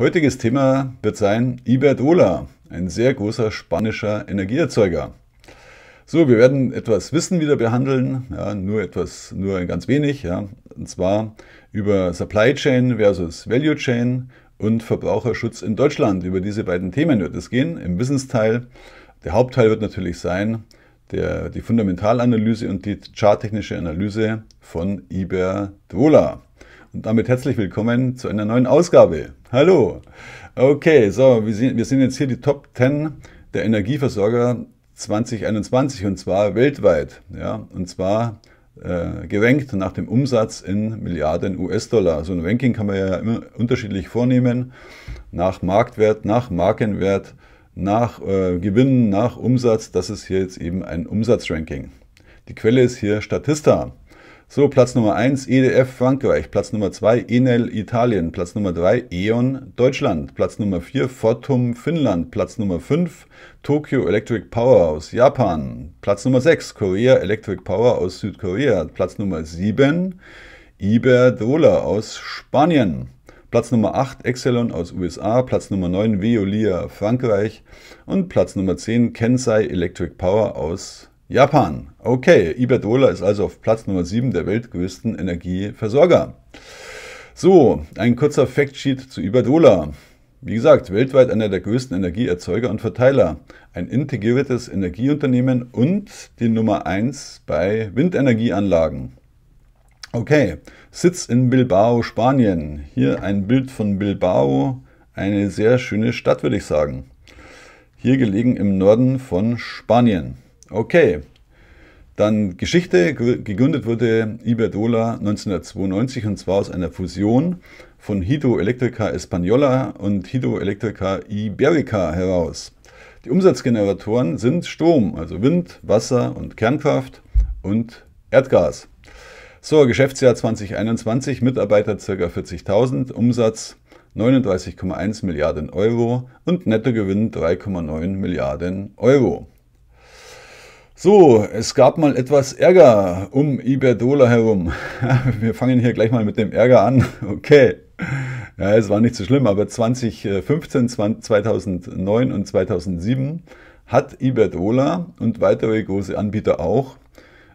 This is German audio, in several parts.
Heutiges Thema wird sein Iberdrola, ein sehr großer spanischer Energieerzeuger. So, wir werden etwas Wissen wieder behandeln, ja, nur etwas, nur ganz wenig, ja, und zwar über Supply Chain versus Value Chain und Verbraucherschutz in Deutschland. Über diese beiden Themen wird es gehen im Wissensteil. Der Hauptteil wird natürlich sein der, die Fundamentalanalyse und die charttechnische Analyse von Iberdrola. Und damit herzlich willkommen zu einer neuen Ausgabe. Hallo. Okay, so, wir, sehen, wir sind jetzt hier die Top 10 der Energieversorger 2021 und zwar weltweit. Ja, und zwar äh, gerankt nach dem Umsatz in Milliarden US-Dollar. So ein Ranking kann man ja immer unterschiedlich vornehmen. Nach Marktwert, nach Markenwert, nach äh, Gewinn, nach Umsatz. Das ist hier jetzt eben ein Umsatzranking. Die Quelle ist hier Statista. So, Platz Nummer 1 EDF Frankreich, Platz Nummer 2 Enel Italien, Platz Nummer 3 E.ON Deutschland, Platz Nummer 4 Fortum Finnland, Platz Nummer 5 Tokyo Electric Power aus Japan, Platz Nummer 6 Korea Electric Power aus Südkorea, Platz Nummer 7 Iberdrola aus Spanien. Platz Nummer 8 Exelon aus USA, Platz Nummer 9 Veolia Frankreich und Platz Nummer 10 Kensai Electric Power aus Japan. Okay, Iberdola ist also auf Platz Nummer 7 der weltgrößten Energieversorger. So, ein kurzer Factsheet zu Iberdola. Wie gesagt, weltweit einer der größten Energieerzeuger und Verteiler, ein integriertes Energieunternehmen und die Nummer 1 bei Windenergieanlagen. Okay, Sitz in Bilbao, Spanien. Hier ein Bild von Bilbao, eine sehr schöne Stadt, würde ich sagen. Hier gelegen im Norden von Spanien. Okay, dann Geschichte. Gegründet wurde Iberdola 1992 und zwar aus einer Fusion von Hidroelectrica Española und Hidroelectrica Iberica heraus. Die Umsatzgeneratoren sind Strom, also Wind, Wasser und Kernkraft und Erdgas. So, Geschäftsjahr 2021, Mitarbeiter ca. 40.000, Umsatz 39,1 Milliarden Euro und Nettogewinn 3,9 Milliarden Euro. So, es gab mal etwas Ärger um Iberdola herum. Wir fangen hier gleich mal mit dem Ärger an. Okay. Ja, es war nicht so schlimm, aber 2015, 2009 und 2007 hat Iberdola und weitere große Anbieter auch,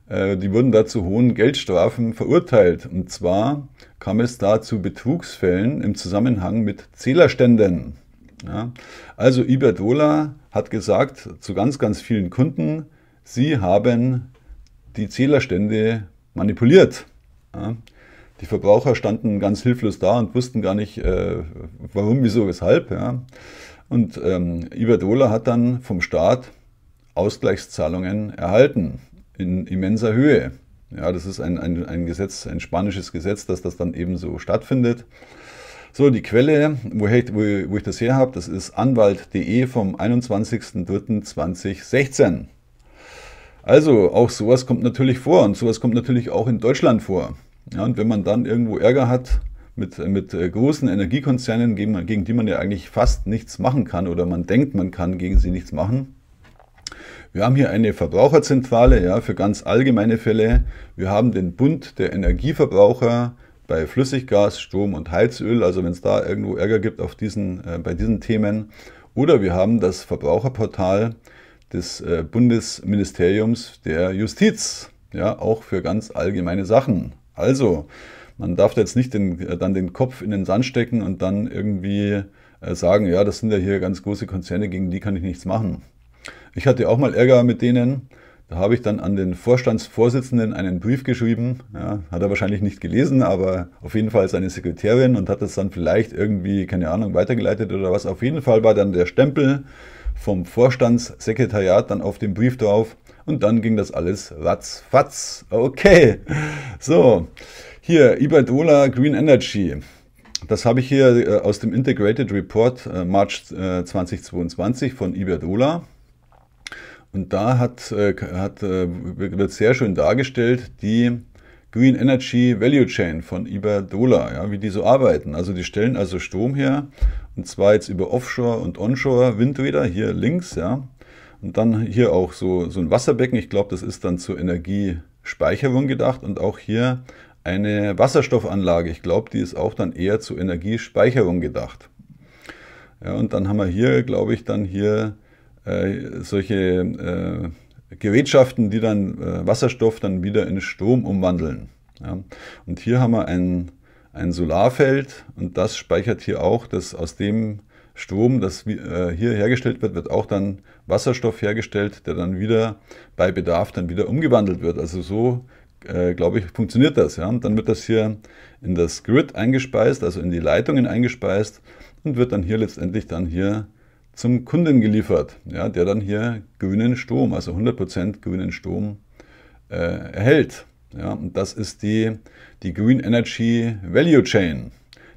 äh, die wurden da zu hohen Geldstrafen verurteilt. Und zwar kam es da zu Betrugsfällen im Zusammenhang mit Zählerständen. Ja, also Iberdola hat gesagt zu ganz, ganz vielen Kunden, sie haben die Zählerstände manipuliert. Ja. Die Verbraucher standen ganz hilflos da und wussten gar nicht, äh, warum, wieso, weshalb. Ja. Und ähm, Iberdrola hat dann vom Staat Ausgleichszahlungen erhalten in immenser Höhe. Ja, das ist ein, ein, ein Gesetz, ein spanisches Gesetz, dass das dann eben so stattfindet. So, die Quelle, woher ich, wo, wo ich das her habe, das ist anwalt.de vom 21.03.2016. Also auch sowas kommt natürlich vor und sowas kommt natürlich auch in Deutschland vor. Ja, und wenn man dann irgendwo Ärger hat mit, mit äh, großen Energiekonzernen, gegen, gegen die man ja eigentlich fast nichts machen kann oder man denkt, man kann gegen sie nichts machen, wir haben hier eine Verbraucherzentrale ja, für ganz allgemeine Fälle. Wir haben den Bund der Energieverbraucher bei Flüssiggas, Strom und Heizöl, also wenn es da irgendwo Ärger gibt auf diesen, äh, bei diesen Themen. Oder wir haben das Verbraucherportal des äh, Bundesministeriums der Justiz, ja, auch für ganz allgemeine Sachen. Also, man darf da jetzt nicht den, äh, dann den Kopf in den Sand stecken und dann irgendwie äh, sagen, ja, das sind ja hier ganz große Konzerne, gegen die kann ich nichts machen. Ich hatte auch mal Ärger mit denen, da habe ich dann an den Vorstandsvorsitzenden einen Brief geschrieben. Ja, hat er wahrscheinlich nicht gelesen, aber auf jeden Fall seine Sekretärin und hat das dann vielleicht irgendwie, keine Ahnung, weitergeleitet oder was. Auf jeden Fall war dann der Stempel vom Vorstandssekretariat dann auf dem Brief drauf und dann ging das alles ratzfatz. Okay, so, hier Iberdrola Green Energy. Das habe ich hier äh, aus dem Integrated Report äh, March 2022 äh, von Iberdrola. Und da hat, äh, hat, äh, wird sehr schön dargestellt die Green Energy Value Chain von Iberdola, ja, wie die so arbeiten. Also die stellen also Strom her, und zwar jetzt über Offshore und Onshore Windräder, hier links, ja. Und dann hier auch so, so ein Wasserbecken, ich glaube, das ist dann zur Energiespeicherung gedacht und auch hier eine Wasserstoffanlage, ich glaube, die ist auch dann eher zur Energiespeicherung gedacht. Ja, und dann haben wir hier, glaube ich, dann hier äh, solche äh, Gerätschaften, die dann äh, Wasserstoff dann wieder in Strom umwandeln. Ja. Und hier haben wir ein, ein Solarfeld und das speichert hier auch, dass aus dem Strom, das äh, hier hergestellt wird, wird auch dann Wasserstoff hergestellt, der dann wieder bei Bedarf dann wieder umgewandelt wird. Also so, äh, glaube ich, funktioniert das. Ja? Und dann wird das hier in das Grid eingespeist, also in die Leitungen eingespeist und wird dann hier letztendlich dann hier zum Kunden geliefert, ja, der dann hier grünen Strom, also 100% grünen Strom äh, erhält. Ja, und das ist die, die Green Energy Value Chain.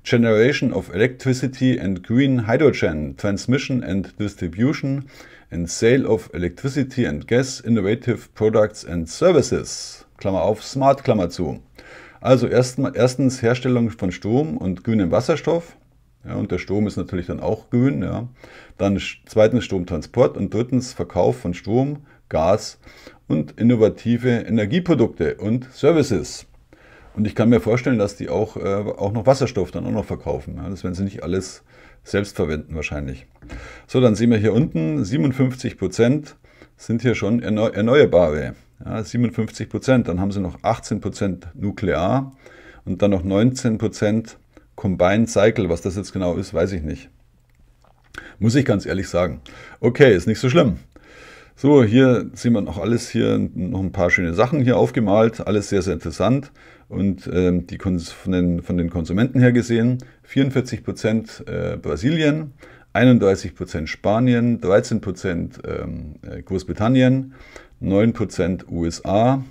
Generation of Electricity and Green Hydrogen, Transmission and Distribution and Sale of Electricity and Gas, Innovative Products and Services. Klammer auf, Smart, Klammer zu. Also erstmal, erstens Herstellung von Strom und grünem Wasserstoff. Ja, und der Strom ist natürlich dann auch grün. Ja. Dann zweitens Stromtransport und drittens Verkauf von Strom, Gas und innovative Energieprodukte und Services. Und ich kann mir vorstellen, dass die auch, äh, auch noch Wasserstoff dann auch noch verkaufen. Ja. Das werden sie nicht alles selbst verwenden wahrscheinlich. So, dann sehen wir hier unten, 57 sind hier schon erneuerbare. Ja, 57 dann haben sie noch 18 nuklear und dann noch 19 Combined Cycle, was das jetzt genau ist, weiß ich nicht. Muss ich ganz ehrlich sagen. Okay, ist nicht so schlimm. So, hier sieht man auch alles hier, noch ein paar schöne Sachen hier aufgemalt, alles sehr, sehr interessant und äh, die Kons von den, von den Konsumenten her gesehen, 44% Prozent äh, Brasilien, 31% Prozent Spanien, 13% Prozent ähm, äh, Großbritannien, 9% USA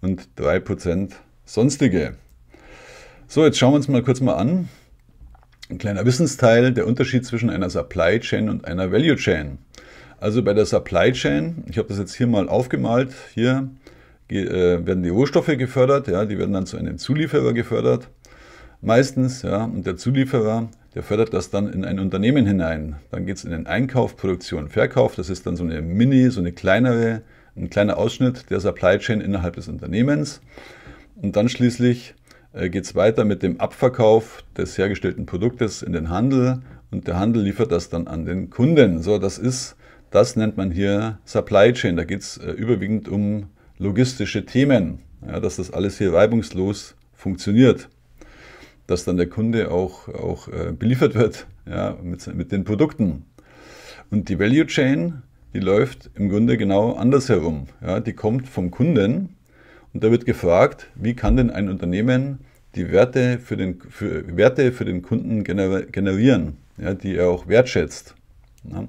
und 3% sonstige. So, jetzt schauen wir uns mal kurz mal an. Ein kleiner Wissensteil, der Unterschied zwischen einer Supply Chain und einer Value Chain. Also bei der Supply Chain, ich habe das jetzt hier mal aufgemalt, hier äh, werden die Rohstoffe gefördert, ja, die werden dann zu einem Zulieferer gefördert. Meistens, ja, und der Zulieferer, der fördert das dann in ein Unternehmen hinein. Dann geht es in den Einkauf, Produktion, Verkauf. Das ist dann so eine Mini, so eine kleinere, ein kleiner Ausschnitt der Supply Chain innerhalb des Unternehmens. Und dann schließlich äh, geht es weiter mit dem Abverkauf des hergestellten Produktes in den Handel und der Handel liefert das dann an den Kunden. So, das ist, das nennt man hier Supply Chain. Da geht es äh, überwiegend um logistische Themen, ja, dass das alles hier reibungslos funktioniert, dass dann der Kunde auch, auch äh, beliefert wird ja, mit, mit den Produkten. Und die Value Chain, die läuft im Grunde genau andersherum. Ja, die kommt vom Kunden und da wird gefragt, wie kann denn ein Unternehmen die Werte für den, für, Werte für den Kunden gener generieren, ja, die er auch wertschätzt. Ja.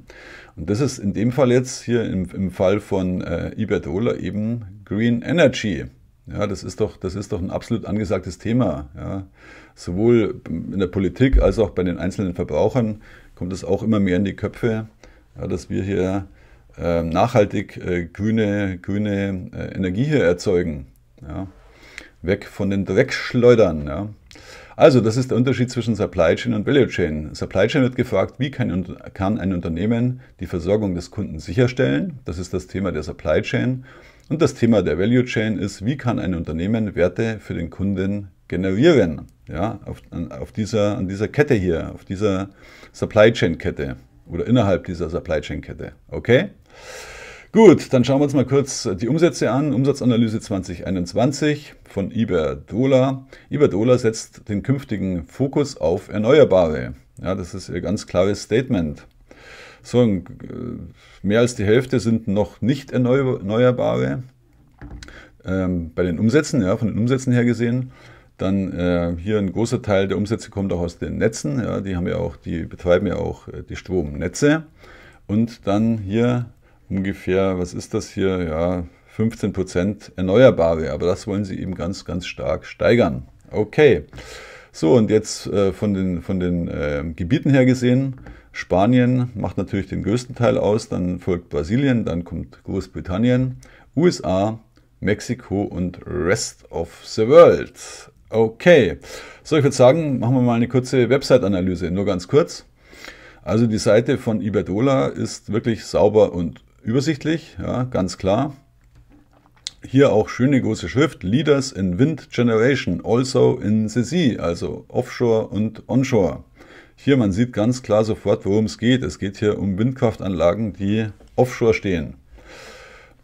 Und das ist in dem Fall jetzt hier im, im Fall von äh, Iberdrola eben Green Energy. Ja, das ist doch, das ist doch ein absolut angesagtes Thema. Ja. Sowohl in der Politik als auch bei den einzelnen Verbrauchern kommt es auch immer mehr in die Köpfe, ja, dass wir hier äh, nachhaltig äh, grüne, grüne äh, Energie hier erzeugen. Ja. Weg von den Dreckschleudern. Ja. Also, das ist der Unterschied zwischen Supply Chain und Value Chain. Supply Chain wird gefragt, wie kann, kann ein Unternehmen die Versorgung des Kunden sicherstellen? Das ist das Thema der Supply Chain. Und das Thema der Value Chain ist, wie kann ein Unternehmen Werte für den Kunden generieren? Ja, auf, auf dieser, an dieser Kette hier, auf dieser Supply Chain Kette oder innerhalb dieser Supply Chain Kette. Okay? Gut, dann schauen wir uns mal kurz die Umsätze an. Umsatzanalyse 2021 von Iberdola. Iberdola setzt den künftigen Fokus auf Erneuerbare. Ja, das ist ihr ganz klares Statement. So, äh, mehr als die Hälfte sind noch nicht erneuerbare. Ähm, bei den Umsätzen, ja, von den Umsätzen her gesehen. Dann äh, hier ein großer Teil der Umsätze kommt auch aus den Netzen. Ja, die haben ja auch, die betreiben ja auch äh, die Stromnetze. Und dann hier ungefähr, was ist das hier? Ja, 15 Erneuerbare, aber das wollen sie eben ganz, ganz stark steigern. Okay. So, und jetzt äh, von den, von den äh, Gebieten her gesehen, Spanien macht natürlich den größten Teil aus, dann folgt Brasilien, dann kommt Großbritannien, USA, Mexiko und Rest of the World. Okay, so ich würde sagen, machen wir mal eine kurze Website-Analyse, nur ganz kurz. Also die Seite von Iberdola ist wirklich sauber und übersichtlich, ja, ganz klar. Hier auch schöne große Schrift, Leaders in Wind Generation, also in the sea, also Offshore und Onshore. Hier, man sieht ganz klar sofort, worum es geht. Es geht hier um Windkraftanlagen, die offshore stehen.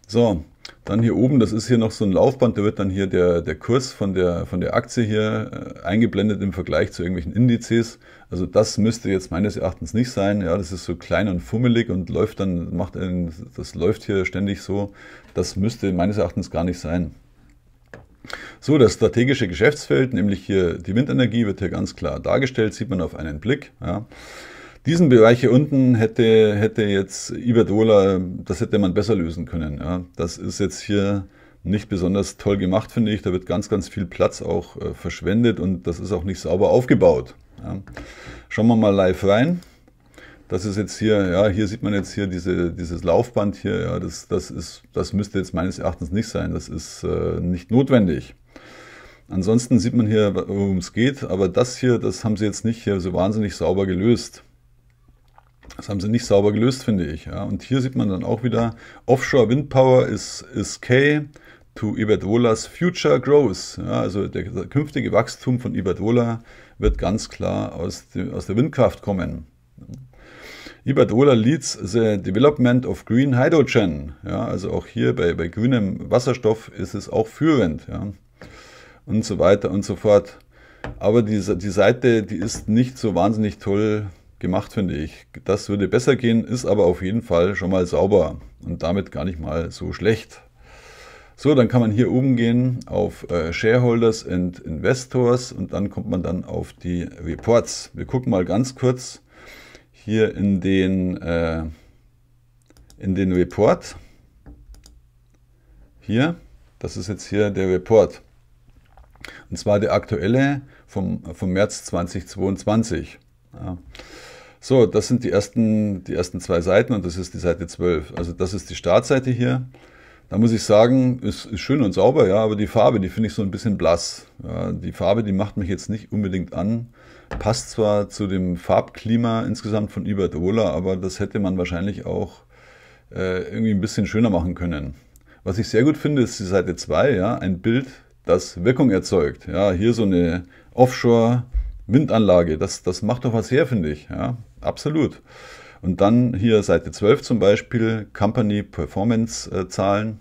So, dann hier oben, das ist hier noch so ein Laufband, da wird dann hier der, der Kurs von der, von der Aktie hier äh, eingeblendet im Vergleich zu irgendwelchen Indizes. Also das müsste jetzt meines Erachtens nicht sein. Ja, das ist so klein und fummelig und läuft dann, macht einen, das läuft hier ständig so. Das müsste meines Erachtens gar nicht sein. So, das strategische Geschäftsfeld, nämlich hier die Windenergie, wird hier ganz klar dargestellt, sieht man auf einen Blick. Ja diesen Bereich hier unten hätte, hätte jetzt Iberdrola, das hätte man besser lösen können. Ja. Das ist jetzt hier nicht besonders toll gemacht, finde ich. Da wird ganz, ganz viel Platz auch äh, verschwendet und das ist auch nicht sauber aufgebaut. Ja. Schauen wir mal live rein. Das ist jetzt hier, ja, hier sieht man jetzt hier diese, dieses Laufband hier, ja, das, das, ist, das müsste jetzt meines Erachtens nicht sein. Das ist äh, nicht notwendig. Ansonsten sieht man hier, worum es geht, aber das hier, das haben sie jetzt nicht hier so wahnsinnig sauber gelöst. Das haben sie nicht sauber gelöst, finde ich. Ja. Und hier sieht man dann auch wieder, Offshore Wind Power is, is K to Iberdrolas Future Growth. Ja, also der, der, künftige Wachstum von Iberdrola wird ganz klar aus, die, aus der Windkraft kommen. Iberdrola leads the development of green hydrogen. Ja, also auch hier bei, bei grünem Wasserstoff ist es auch führend. Ja. Und so weiter und so fort. Aber die, die Seite, die ist nicht so wahnsinnig toll gemacht, finde ich. Das würde besser gehen, ist aber auf jeden Fall schon mal sauber und damit gar nicht mal so schlecht. So, dann kann man hier oben gehen auf äh, Shareholders and Investors und dann kommt man dann auf die Reports. Wir gucken mal ganz kurz hier in den, äh, in den Report. Hier, das ist jetzt hier der Report. Und zwar der aktuelle vom, vom März 2022. Ja. So, das sind die ersten, die ersten zwei Seiten und das ist die Seite 12. Also das ist die Startseite hier. Da muss ich sagen, ist, ist schön und sauber, ja, aber die Farbe, die finde ich so ein bisschen blass. Ja, die Farbe, die macht mich jetzt nicht unbedingt an. Passt zwar zu dem Farbklima insgesamt von Ibert Ola, aber das hätte man wahrscheinlich auch äh, irgendwie ein bisschen schöner machen können. Was ich sehr gut finde, ist die Seite 2, ja, ein Bild, das Wirkung erzeugt. Ja, hier so eine Offshore- Windanlage, das, das macht doch was her, finde ich. Ja. Absolut. Und dann hier Seite 12 zum Beispiel, Company Performance äh, Zahlen.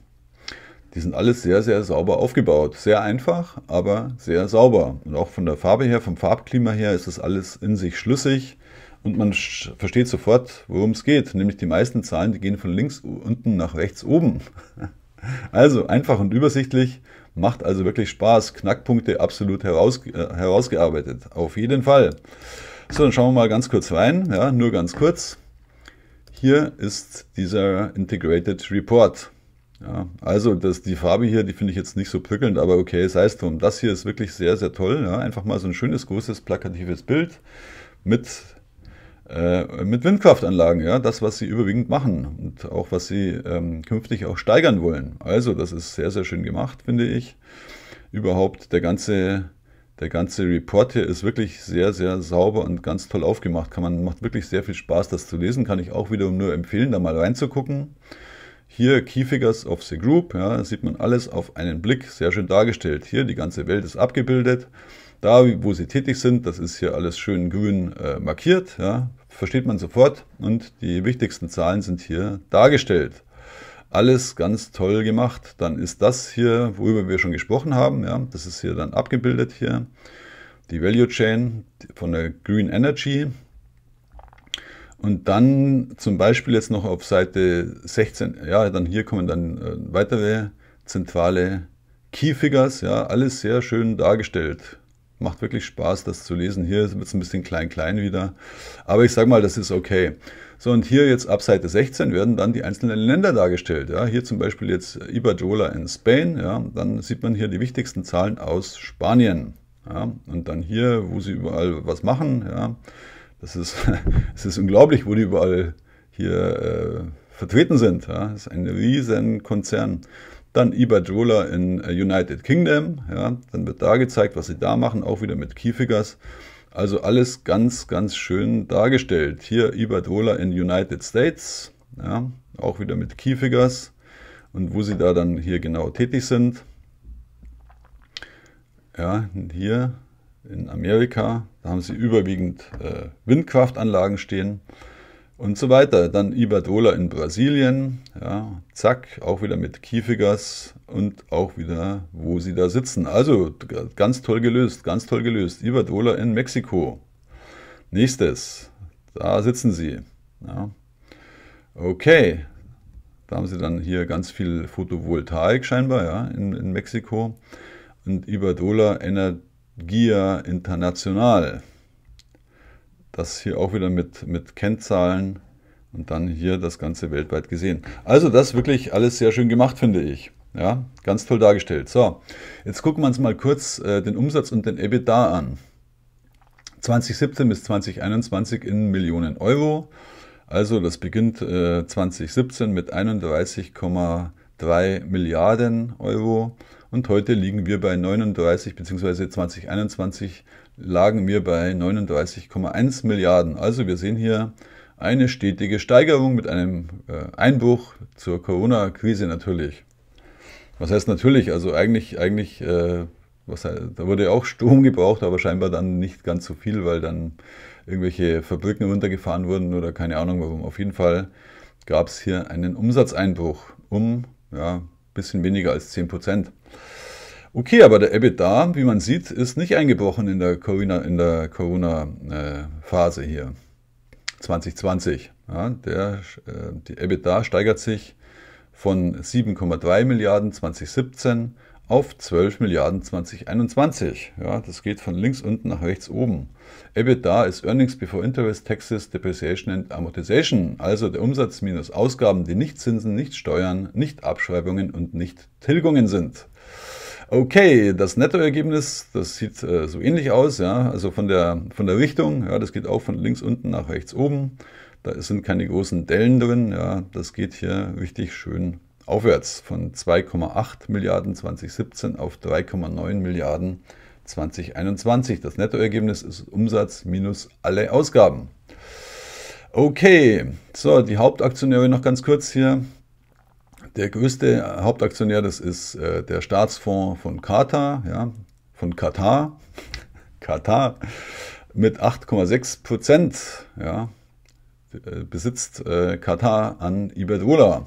Die sind alles sehr, sehr sauber aufgebaut. Sehr einfach, aber sehr sauber. Und auch von der Farbe her, vom Farbklima her ist das alles in sich schlüssig und man versteht sofort, worum es geht. Nämlich die meisten Zahlen, die gehen von links unten nach rechts oben. Also einfach und übersichtlich, macht also wirklich Spaß. Knackpunkte absolut herausge äh, herausgearbeitet. Auf jeden Fall. So, dann schauen wir mal ganz kurz rein. Ja, nur ganz kurz. Hier ist dieser Integrated Report. Ja, also das, die Farbe hier, die finde ich jetzt nicht so prickelnd, aber okay, sei es drum. Das hier ist wirklich sehr, sehr toll. Ja. Einfach mal so ein schönes, großes, plakatives Bild mit, äh, mit Windkraftanlagen. Ja. Das, was sie überwiegend machen und auch, was sie ähm, künftig auch steigern wollen. Also das ist sehr, sehr schön gemacht, finde ich. Überhaupt der ganze der ganze Report hier ist wirklich sehr, sehr sauber und ganz toll aufgemacht. Kann man, macht wirklich sehr viel Spaß, das zu lesen. Kann ich auch wiederum nur empfehlen, da mal reinzugucken. Hier Key Figures of the Group, ja, sieht man alles auf einen Blick, sehr schön dargestellt. Hier die ganze Welt ist abgebildet. Da, wo sie tätig sind, das ist hier alles schön grün äh, markiert, ja, versteht man sofort und die wichtigsten Zahlen sind hier dargestellt. Alles ganz toll gemacht. Dann ist das hier, worüber wir schon gesprochen haben, ja, das ist hier dann abgebildet hier, die Value Chain von der Green Energy. Und dann zum Beispiel jetzt noch auf Seite 16, ja, dann hier kommen dann äh, weitere zentrale Key Figures, ja, alles sehr schön dargestellt. Macht wirklich Spaß, das zu lesen. Hier wird es ein bisschen klein-klein wieder. Aber ich sage mal, das ist okay. So, und hier jetzt ab Seite 16 werden dann die einzelnen Länder dargestellt. Ja, hier zum Beispiel jetzt Ibajola in Spain. Ja, dann sieht man hier die wichtigsten Zahlen aus Spanien. Ja, und dann hier, wo sie überall was machen. Ja, das ist, es ist unglaublich, wo die überall hier äh, vertreten sind. Ja, das ist ein riesen Konzern. Dann Iberdrola in äh, United Kingdom. Ja, dann wird da gezeigt, was sie da machen, auch wieder mit Key Figures. Also alles ganz, ganz schön dargestellt. Hier Iberdrola in United States, ja, auch wieder mit Key Figures und wo sie da dann hier genau tätig sind. Ja, hier in Amerika, da haben sie überwiegend äh, Windkraftanlagen stehen und so weiter. Dann Iberdrola in Brasilien, ja, zack, auch wieder mit Kiefergas und auch wieder, wo sie da sitzen. Also ganz toll gelöst, ganz toll gelöst. Iberdrola in Mexiko. Nächstes, da sitzen sie. Ja. Okay, da haben sie dann hier ganz viel Photovoltaik scheinbar ja, in, in Mexiko. Und Iberdrola Energia International. Das hier auch wieder mit, mit Kennzahlen und dann hier das Ganze weltweit gesehen. Also das wirklich alles sehr schön gemacht, finde ich. Ja, ganz toll dargestellt. So, jetzt gucken wir uns mal kurz äh, den Umsatz und den EBITDA an. 2017 bis 2021 in Millionen Euro. Also das beginnt äh, 2017 mit 31,3 Milliarden Euro und heute liegen wir bei 39 bzw. 2021 lagen wir bei 39,1 Milliarden. Also wir sehen hier eine stetige Steigerung mit einem äh, Einbruch zur Corona-Krise natürlich. Was heißt natürlich? Also eigentlich, eigentlich äh, was, heißt, da wurde auch Strom gebraucht, aber scheinbar dann nicht ganz so viel, weil dann irgendwelche Fabriken runtergefahren wurden oder keine Ahnung warum. Auf jeden Fall gab es hier einen Umsatzeinbruch um ja, ein bisschen weniger als 10 Prozent. Okay, aber der EBITDA, wie man sieht, ist nicht eingebrochen in der Corona-Phase Corona, äh, hier. 2020. Ja, der, äh, die EBITDA steigert sich von 7,3 Milliarden 2017 auf 12 Milliarden 2021. Ja, das geht von links unten nach rechts oben. EBITDA ist Earnings before Interest, Taxes, Depreciation and Amortization, also der Umsatz minus Ausgaben, die nicht Zinsen, nicht Steuern, nicht Abschreibungen und nicht Tilgungen sind. Okay, das Nettoergebnis, das sieht äh, so ähnlich aus, ja, also von der, von der Richtung, ja, das geht auch von links unten nach rechts oben. Da sind keine großen Dellen drin, ja, das geht hier richtig schön aufwärts von 2,8 Milliarden 2017 auf 3,9 Milliarden 2021. Das Nettoergebnis ist Umsatz minus alle Ausgaben. Okay, so die Hauptaktionäre noch ganz kurz hier. Der größte Hauptaktionär, das ist äh, der Staatsfonds von Katar, ja, von Katar, Katar mit 8,6 Prozent ja, äh, besitzt äh, Katar an Iberdrola.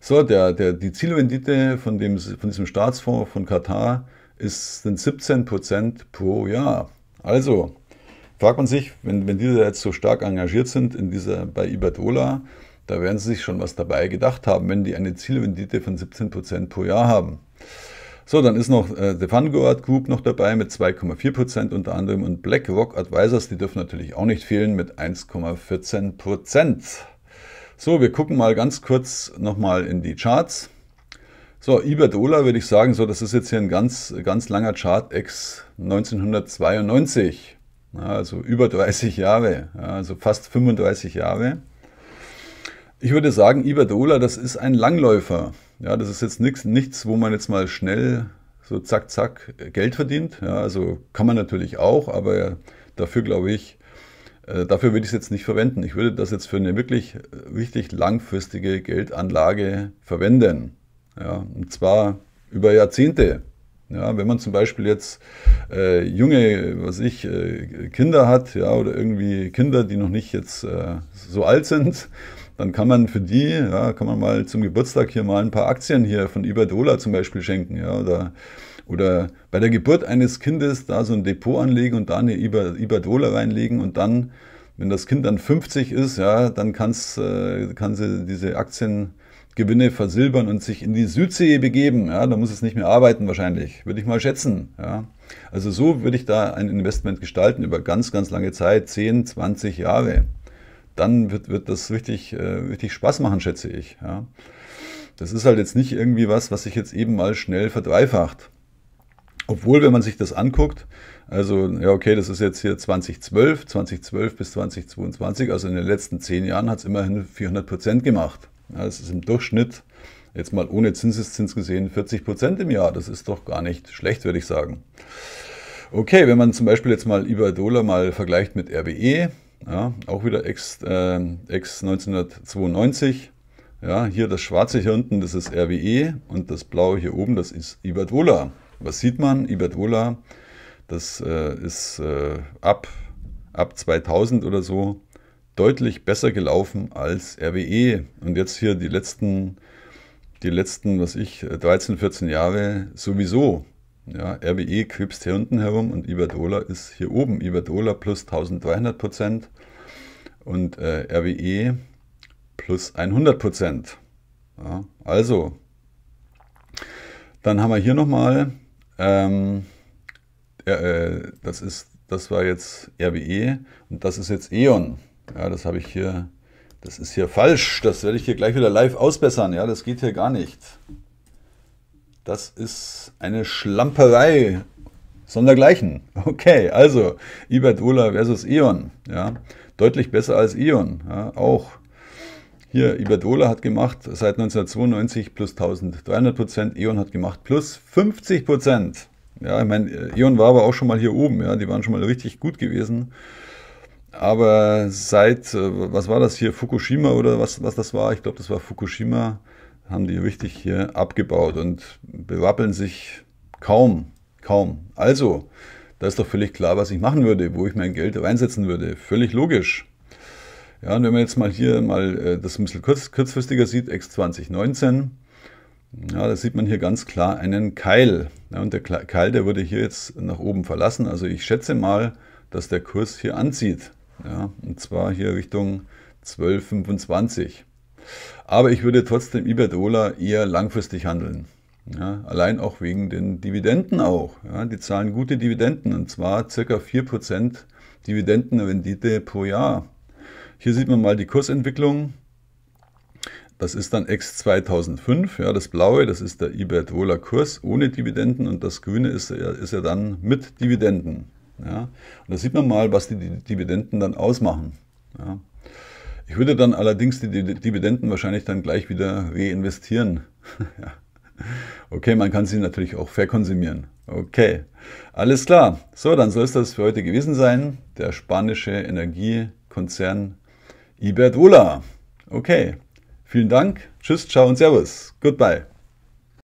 So, der, der, die Zielrendite von, dem, von diesem Staatsfonds von Katar ist, sind 17 Prozent pro Jahr. Also fragt man sich, wenn, wenn diese jetzt so stark engagiert sind in dieser, bei Iberdrola, da werden sie sich schon was dabei gedacht haben, wenn die eine Zielrendite von 17% pro Jahr haben. So, dann ist noch äh, The Vanguard Group noch dabei mit 2,4% unter anderem und BlackRock Advisors, die dürfen natürlich auch nicht fehlen mit 1,14%. So, wir gucken mal ganz kurz nochmal in die Charts. So, Iberdrola würde ich sagen, so, das ist jetzt hier ein ganz, ganz langer Chart ex 1992. Ja, also über 30 Jahre, ja, also fast 35 Jahre. Ich würde sagen, Iberdrola, das ist ein Langläufer. Ja, das ist jetzt nichts, nichts, wo man jetzt mal schnell so zack, zack äh, Geld verdient. Ja, also kann man natürlich auch, aber dafür glaube ich, äh, dafür würde ich es jetzt nicht verwenden. Ich würde das jetzt für eine wirklich äh, richtig langfristige Geldanlage verwenden. Ja, und zwar über Jahrzehnte. Ja, wenn man zum Beispiel jetzt äh, junge, was ich, äh, Kinder hat, ja, oder irgendwie Kinder, die noch nicht jetzt äh, so alt sind, dann kann man für die, ja, kann man mal zum Geburtstag hier mal ein paar Aktien hier von Iberdola zum Beispiel schenken, ja, oder, oder bei der Geburt eines Kindes da so ein Depot anlegen und da eine Iber, Iberdrola reinlegen und dann, wenn das Kind dann 50 ist, ja, dann kann's, äh, kann sie diese Aktiengewinne versilbern und sich in die Südsee begeben, ja, da muss es nicht mehr arbeiten wahrscheinlich, würde ich mal schätzen, ja. Also so würde ich da ein Investment gestalten über ganz, ganz lange Zeit, 10, 20 Jahre dann wird, wird das richtig, äh, richtig Spaß machen, schätze ich. Ja. Das ist halt jetzt nicht irgendwie was, was sich jetzt eben mal schnell verdreifacht. Obwohl, wenn man sich das anguckt, also ja, okay, das ist jetzt hier 2012, 2012 bis 2022, also in den letzten zehn Jahren hat es immerhin 400 Prozent gemacht. Ja, das ist im Durchschnitt, jetzt mal ohne Zinseszins gesehen, 40 Prozent im Jahr. Das ist doch gar nicht schlecht, würde ich sagen. Okay, wenn man zum Beispiel jetzt mal Iberdola mal vergleicht mit RWE, ja, auch wieder ex, äh, ex 1992. Ja, hier das schwarze hier unten, das ist RWE und das blaue hier oben, das ist Iberdrola. Was sieht man? Iberdrola, das äh, ist äh, ab, ab 2000 oder so deutlich besser gelaufen als RWE. Und jetzt hier die letzten, die letzten, was ich, 13, äh, 14 Jahre sowieso. Ja, RWE krebst hier unten herum und Iberdola ist hier oben. Iberdola plus 1300 Prozent und äh, RWE plus 100 Prozent. Ja, also, dann haben wir hier nochmal, ähm, äh, das, ist, das war jetzt RWE und das ist jetzt E.ON. Ja, das habe ich hier, das ist hier falsch, das werde ich hier gleich wieder live ausbessern. Ja, das geht hier gar nicht. Das ist eine Schlamperei sondergleichen. Okay, also Iberdrola versus Ion. Ja, deutlich besser als Ion. Ja, auch hier Iberdrola hat gemacht seit 1992 plus 1300 Prozent. Ion hat gemacht plus 50 Prozent. Ja, ich meine, Ion war aber auch schon mal hier oben. Ja, die waren schon mal richtig gut gewesen. Aber seit, äh, was war das hier, Fukushima oder was, was das war? Ich glaube, das war Fukushima haben die richtig hier abgebaut und bewappeln sich kaum, kaum. Also, da ist doch völlig klar, was ich machen würde, wo ich mein Geld reinsetzen würde. Völlig logisch. Ja, und wenn man jetzt mal hier mal äh, das ein bisschen kurz, kurzfristiger sieht, X 2019, ja, da sieht man hier ganz klar einen Keil. Ja, und der Keil, der wurde hier jetzt nach oben verlassen. Also ich schätze mal, dass der Kurs hier anzieht. Ja, und zwar hier Richtung 1225. Aber ich würde trotzdem Iberdrola eher langfristig handeln. Ja, allein auch wegen den Dividenden auch. Ja, die zahlen gute Dividenden und zwar ca. 4% Dividendenrendite pro Jahr. Hier sieht man mal die Kursentwicklung. Das ist dann ex 2005 ja, das blaue, das ist der Iberdrola Kurs ohne Dividenden und das grüne ist, ist ja dann mit Dividenden. Ja. Und da sieht man mal, was die Dividenden dann ausmachen. Ja. Ich würde dann allerdings die Dividenden wahrscheinlich dann gleich wieder reinvestieren. Okay, man kann sie natürlich auch verkonsumieren. Okay, alles klar. So, dann soll es das für heute gewesen sein. Der spanische Energiekonzern Iberdrola. Okay, vielen Dank. Tschüss, ciao und Servus. Goodbye.